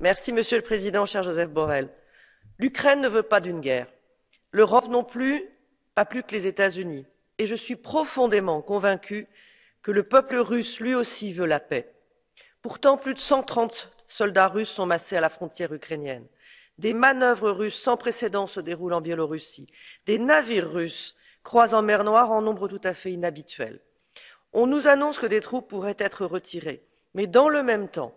Merci, Monsieur le Président, cher Joseph Borrell. L'Ukraine ne veut pas d'une guerre. L'Europe non plus, pas plus que les États-Unis. Et je suis profondément convaincu que le peuple russe, lui aussi, veut la paix. Pourtant, plus de 130 soldats russes sont massés à la frontière ukrainienne. Des manœuvres russes sans précédent se déroulent en Biélorussie. Des navires russes croisent en mer Noire en nombre tout à fait inhabituel. On nous annonce que des troupes pourraient être retirées. Mais dans le même temps,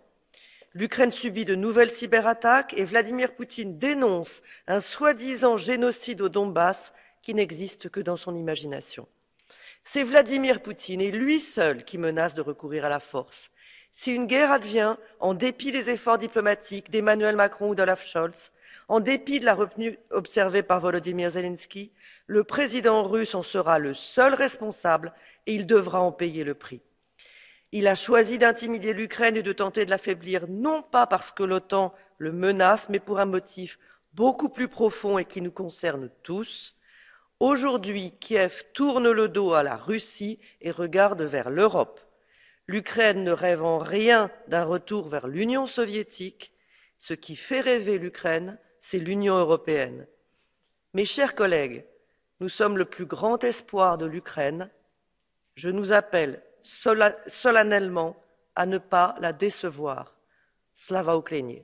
L'Ukraine subit de nouvelles cyberattaques et Vladimir Poutine dénonce un soi-disant génocide au Donbass qui n'existe que dans son imagination. C'est Vladimir Poutine et lui seul qui menace de recourir à la force. Si une guerre advient, en dépit des efforts diplomatiques d'Emmanuel Macron ou d'Olaf Scholz, en dépit de la retenue observée par Volodymyr Zelensky, le président russe en sera le seul responsable et il devra en payer le prix. Il a choisi d'intimider l'Ukraine et de tenter de l'affaiblir, non pas parce que l'OTAN le menace, mais pour un motif beaucoup plus profond et qui nous concerne tous. Aujourd'hui, Kiev tourne le dos à la Russie et regarde vers l'Europe. L'Ukraine ne rêve en rien d'un retour vers l'Union soviétique. Ce qui fait rêver l'Ukraine, c'est l'Union européenne. Mes chers collègues, nous sommes le plus grand espoir de l'Ukraine. Je nous appelle solennellement à ne pas la décevoir. cela va au Ukraini.